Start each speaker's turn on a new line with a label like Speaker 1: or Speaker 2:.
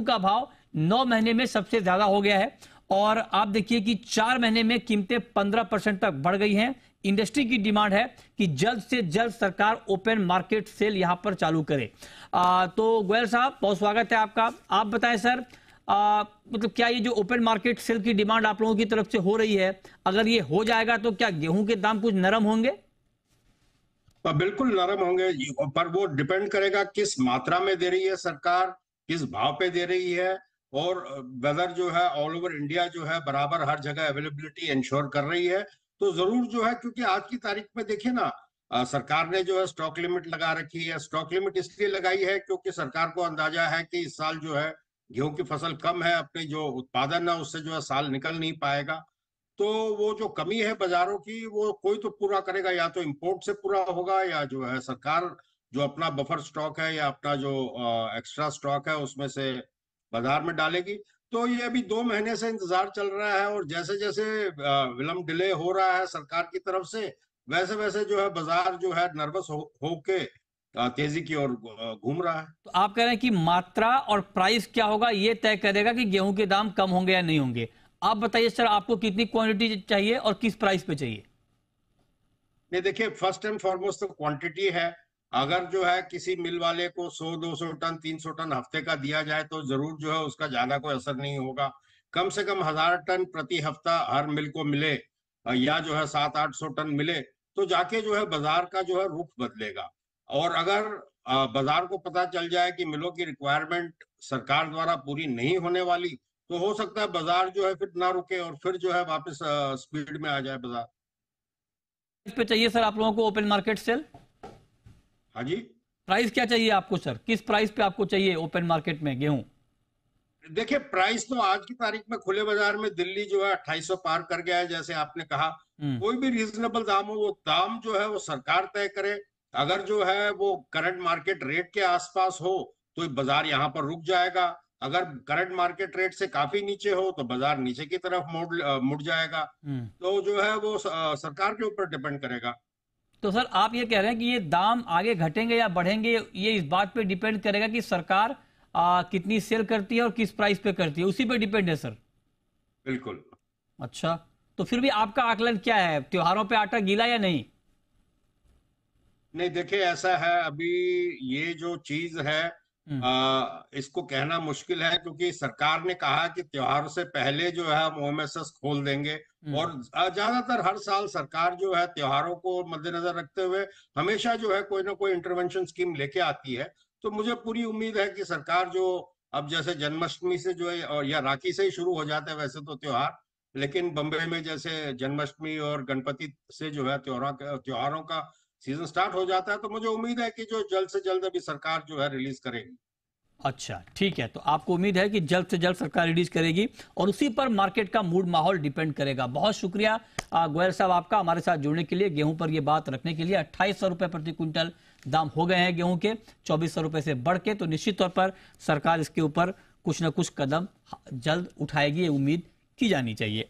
Speaker 1: चाकू का भाव नौ महीने में सबसे ज्यादा हो गया है और आप देखिए कि चार महीने में कीमतें पंद्रह परसेंट तक बढ़ गई हैं इंडस्ट्री की डिमांड है कि जल्द से जल्द सरकार ओपन मार्केट सेल यहां पर चालू करे आ, तो गोयल साहब बहुत स्वागत है आपका आप बताएं सर मतलब मतलब क्या ये जो ओपन मार्केट सेल की डिमांड आप लोगों की तरफ से हो रही है अगर ये हो जाएगा तो क्या गेहूं के दाम कुछ नरम होंगे हाँ, बिल्कुल
Speaker 2: नरम होंगे पर वो डिपेंड करेगा किस मात्रा में दे रही है सरकार किस भाव पे दे रही है और वेदर जो है ऑल ओवर इंडिया जो है बराबर हर जगह अवेलेबिलिटी इंश्योर कर रही है तो जरूर जो है क्योंकि आज की तारीख में देखिए ना आ, सरकार ने जो है स्टॉक लिमिट लगा रखी है स्टॉक लिमिट इसलिए लगाई है क्योंकि सरकार को अंदाजा है कि इस साल जो है गेहूं की फसल कम है अपने जो उत्पादन है उससे जो है साल निकल नहीं पाएगा तो वो जो कमी है बाजारों की वो कोई तो पूरा करेगा या तो इम्पोर्ट से पूरा होगा या जो है सरकार जो अपना बफर स्टॉक है या अपना जो एक्स्ट्रा स्टॉक है उसमें से बाजार में डालेगी तो ये अभी दो महीने से इंतजार चल रहा है और जैसे जैसे विलंब डिले हो रहा है सरकार की तरफ से वैसे वैसे जो है बाजार जो है नर्वस हो,
Speaker 1: होके तेजी की ओर घूम रहा है तो आप कह रहे हैं कि मात्रा और प्राइस क्या होगा ये तय करेगा कि गेहूं के दाम कम होंगे या नहीं होंगे आप बताइए सर आपको कितनी क्वांटिटी चाहिए और किस प्राइस पे चाहिए
Speaker 2: नहीं देखिए फर्स्ट एंड फॉरमोस्ट तो क्वांटिटी है अगर जो है किसी मिल वाले को 100 200 टन 300 टन हफ्ते का दिया जाए तो जरूर जो है उसका ज्यादा कोई असर नहीं होगा कम से कम हजार टन प्रति हफ्ता हर मिल को मिले या जो है सात आठ सौ टन मिले तो जाके जो है बाजार का जो है रुख बदलेगा और अगर बाजार को पता चल जाए कि मिलों की रिक्वायरमेंट सरकार द्वारा पूरी नहीं होने वाली तो हो सकता है बाजार जो है फिर ना रुके और फिर जो है वापस
Speaker 1: स्पीड में आ जाए बाजार इस पे चाहिए सर आप लोगों को ओपन मार्केट सेल हाँ जी प्राइस क्या चाहिए आपको सर किस प्राइस पे आपको चाहिए ओपन मार्केट में गेहूं
Speaker 2: देखिए प्राइस तो आज की तारीख में खुले बाजार में दिल्ली जो है अट्ठाईस पार कर गया है जैसे आपने कहा हम्म। कोई भी रीजनेबल दाम हो वो दाम जो है वो सरकार तय करे अगर जो है वो करंट मार्केट रेट के आसपास हो तो बाजार यहाँ पर रुक जाएगा अगर करंट मार्केट रेट से काफी नीचे हो तो बाजार नीचे की तरफ मुड़ मुड़ जाएगा हम्म। तो जो है वो सरकार के ऊपर डिपेंड करेगा
Speaker 1: तो सर आप ये कह रहे हैं कि ये दाम आगे घटेंगे या बढ़ेंगे ये इस बात पे डिपेंड करेगा कि सरकार आ, कितनी सेल करती है और किस प्राइस पे करती है उसी पे डिपेंड है सर बिल्कुल अच्छा तो फिर भी आपका आकलन क्या है त्योहारों पे आटा गीला या नहीं
Speaker 2: नहीं देखिए ऐसा है अभी ये जो चीज है हम्म। आ, इसको कहना मुश्किल है क्योंकि सरकार ने कहा कि त्योहारों से पहले जो है हम ओएमएसएस खोल देंगे हम्म। और ज्यादातर हर साल सरकार जो है त्योहारों को मद्देनजर रखते हुए हमेशा जो है कोई ना कोई इंटरवेंशन स्कीम लेके आती है तो मुझे पूरी उम्मीद है कि सरकार जो अब जैसे जन्माष्टमी से जो है और या राखी से ही शुरू हो जाते हैं वैसे तो त्योहार लेकिन बम्बे में जैसे जन्माष्टमी और गणपति से जो है त्योहार त्योहारों का सीजन स्टार्ट हो जाता है तो मुझे उम्मीद है कि जो जल्द से जल्द अभी सरकार जो है रिलीज करेगी
Speaker 1: अच्छा ठीक है तो आपको उम्मीद है कि जल्द से जल्द सरकार रिलीज करेगी और उसी पर मार्केट का मूड माहौल डिपेंड करेगा बहुत शुक्रिया गोयल साहब आपका हमारे साथ जुड़ने के लिए गेहूं पर यह बात रखने के लिए अट्ठाईस सौ रुपए प्रति क्विंटल दाम हो गए हैं गेहूं के चौबीस सौ रुपए से बढ़ के तो निश्चित तौर पर सरकार इसके ऊपर कुछ ना कुछ कदम जल्द उठाएगी ये उम्मीद की जानी चाहिए